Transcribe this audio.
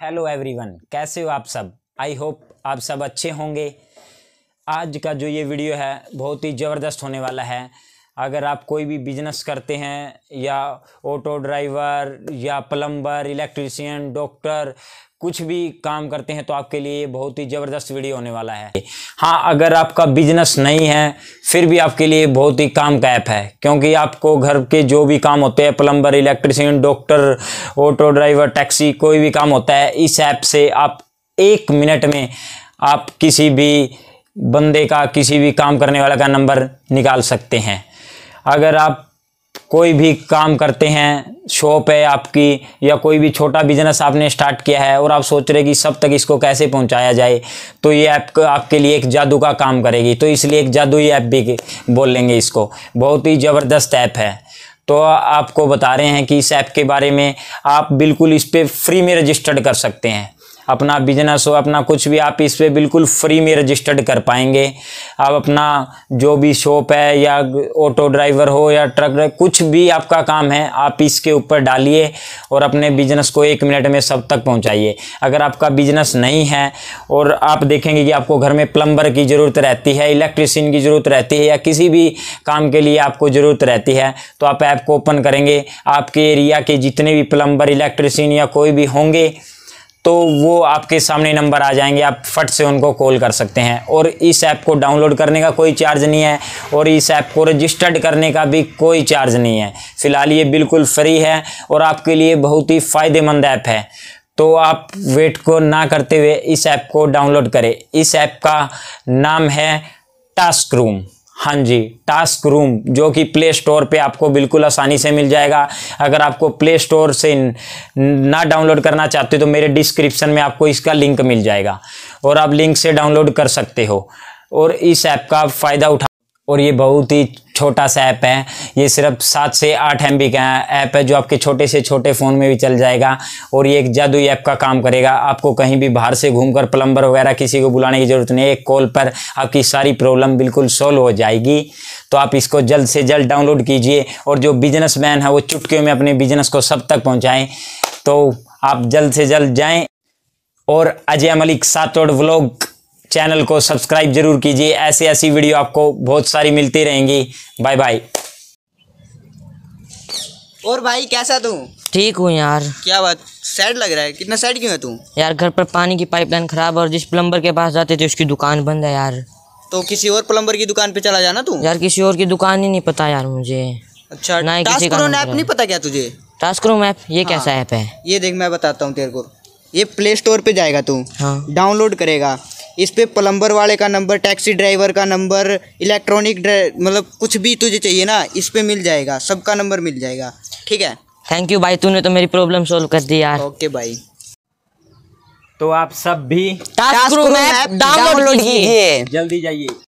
hello everyone कैसे हो आप सब आई होप आप सब अच्छे होंगे आज का जो ये वीडियो है बहुत ही ज़बरदस्त होने वाला है अगर आप कोई भी बिजनेस करते हैं या ऑटो ड्राइवर या प्लम्बर इलेक्ट्रीशियन डॉक्टर कुछ भी काम करते हैं तो आपके लिए बहुत ही ज़बरदस्त वीडियो होने वाला है हाँ अगर आपका बिजनेस नहीं है फिर भी आपके लिए बहुत ही काम का ऐप है क्योंकि आपको घर के जो भी काम होते हैं plumber electrician doctor auto driver taxi कोई भी काम होता है इस ऐप से आप एक मिनट में आप किसी भी बंदे का किसी भी काम करने वाला का नंबर निकाल सकते हैं अगर आप कोई भी काम करते हैं शॉप है आपकी या कोई भी छोटा बिजनेस आपने स्टार्ट किया है और आप सोच रहे कि सब तक इसको कैसे पहुंचाया जाए तो ये ऐप आपके लिए एक जादू का काम करेगी तो इसलिए एक जादुई ऐप भी बोल लेंगे इसको बहुत ही ज़बरदस्त ऐप है तो आपको बता रहे हैं कि इस ऐप के बारे में आप बिल्कुल इस पर फ्री में रजिस्टर्ड कर सकते हैं अपना बिजनेस हो अपना कुछ भी आप इस पर बिल्कुल फ्री में रजिस्टर्ड कर पाएंगे आप अपना जो भी शॉप है या ऑटो ड्राइवर हो या ट्रक ड्राइवर कुछ भी आपका काम है आप इसके ऊपर डालिए और अपने बिजनेस को एक मिनट में सब तक पहुँचाइए अगर आपका बिजनेस नहीं है और आप देखेंगे कि आपको घर में प्लम्बर की ज़रूरत रहती है इलेक्ट्रिशियन की ज़रूरत रहती है या किसी भी काम के लिए आपको ज़रूरत रहती है तो आप ऐप को ओपन करेंगे आपके एरिया के जितने भी प्लम्बर इलेक्ट्रिशियन या कोई भी होंगे तो वो आपके सामने नंबर आ जाएंगे आप फट से उनको कॉल कर सकते हैं और इस ऐप को डाउनलोड करने का कोई चार्ज नहीं है और इस ऐप को रजिस्टर्ड करने का भी कोई चार्ज नहीं है फ़िलहाल ये बिल्कुल फ्री है और आपके लिए बहुत ही फ़ायदेमंद ऐप है तो आप वेट को ना करते हुए इस ऐप को डाउनलोड करें इस ऐप का नाम है टास्क रूम हाँ जी टास्क रूम जो कि प्ले स्टोर पे आपको बिल्कुल आसानी से मिल जाएगा अगर आपको प्ले स्टोर से ना डाउनलोड करना चाहते हो तो मेरे डिस्क्रिप्शन में आपको इसका लिंक मिल जाएगा और आप लिंक से डाउनलोड कर सकते हो और इस ऐप का फ़ायदा उठा और ये बहुत ही छोटा सा ऐप है ये सिर्फ सात से आठ एम का ऐप है जो आपके छोटे से छोटे फ़ोन में भी चल जाएगा और ये एक जादू ऐप का काम करेगा आपको कहीं भी बाहर से घूमकर प्लम्बर वगैरह किसी को बुलाने की ज़रूरत नहीं एक कॉल पर आपकी सारी प्रॉब्लम बिल्कुल सॉल्व हो जाएगी तो आप इसको जल्द से जल्द डाउनलोड कीजिए और जो बिजनेस मैन है वो चुटकियों में अपने बिजनेस को सब तक पहुँचाएँ तो आप जल्द से जल्द जाएँ और अजय मलिक सातोड़ व्लॉग चैनल को सब्सक्राइब जरूर कीजिए ऐसी ऐसी वीडियो आपको बहुत सारी मिलती रहेंगी बाय बाय और भाई कैसा तू ठीक हूँ यार क्या बात सैड लग रहा है कितना सैड क्यों है तू यार घर पर पानी की पाइपलाइन खराब है और जिस प्लम्बर के पास जाते थे उसकी दुकान बंद है यार तो किसी और प्लम्बर की दुकान पे चला जाना तू यार किसी और की दुकान ही नहीं पता यार मुझे अच्छा ना किसी ऐप नहीं पता क्या तुझे टास्क रूम ऐप ये हाँ, कैसा ऐप है ये देख मैं बताता हूँ तेरे को ये प्ले स्टोर पे जाएगा तू हाँ डाउनलोड करेगा इस पर प्लम्बर वाले का नंबर टैक्सी ड्राइवर का नंबर इलेक्ट्रॉनिक मतलब कुछ भी तुझे चाहिए ना इस पर मिल जाएगा सबका नंबर मिल जाएगा ठीक है थैंक यू भाई तूने तो मेरी प्रॉब्लम सॉल्व कर दी यार ओके भाई तो आप सब भी डाउनलोड कीजिए जल्दी जाइए